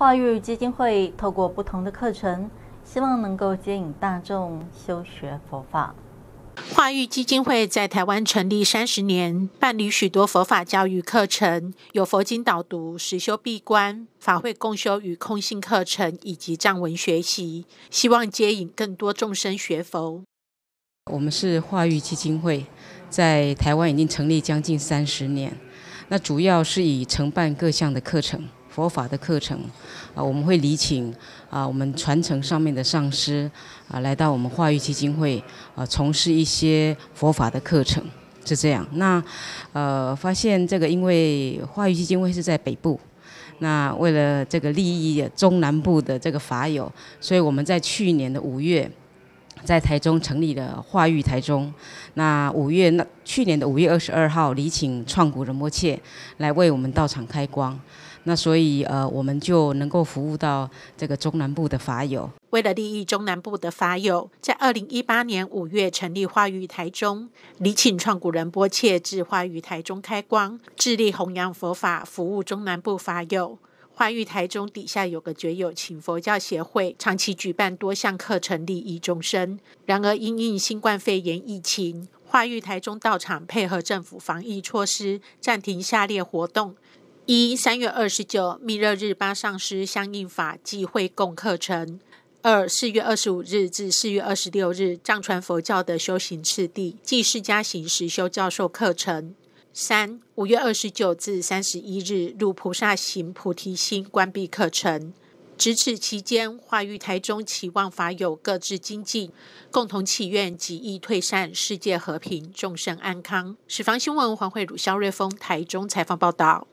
化育基金会透过不同的课程，希望能够接引大众修学佛法。化育基金会在台湾成立三十年，办理许多佛法教育课程，有佛经导读、实修闭关、法会共修与空性课程，以及藏文学习，希望接引更多众生学佛。我们是化育基金会，在台湾已经成立将近三十年，那主要是以承办各项的课程。佛法的课程，啊，我们会礼请，啊，我们传承上面的上师，啊，来到我们化育基金会，啊，从事一些佛法的课程，是这样。那，呃，发现这个因为化育基金会是在北部，那为了这个利益中南部的这个法友，所以我们在去年的五月。在台中成立了化育台中。那五月那去年的五月二十二号，礼请创古人波切来为我们道场开光。那所以呃，我们就能够服务到这个中南部的法友。为了利益中南部的法友，在二零一八年五月成立化育台中，礼请创古人波切至化育台中开光，致力弘扬佛法，服务中南部法友。化育台中底下有个觉友，请佛教协会长期举办多项课程，利益众生。然而，因应新冠肺炎疫情，化育台中道场配合政府防疫措施，暂停下列活动：一、三月二十九密热日八上师相应法暨会共课程；二、四月二十五日至四月二十六日藏传佛教的修行次第暨释迦行实修教授课程。三五月二十九至三十一日，入菩萨行菩提心，关闭课程。值此期间，化育台中祈望法友各自精进，共同祈愿，极易退散，世界和平，众生安康。《时方新闻》黄慧儒、萧瑞峰台中采访报道。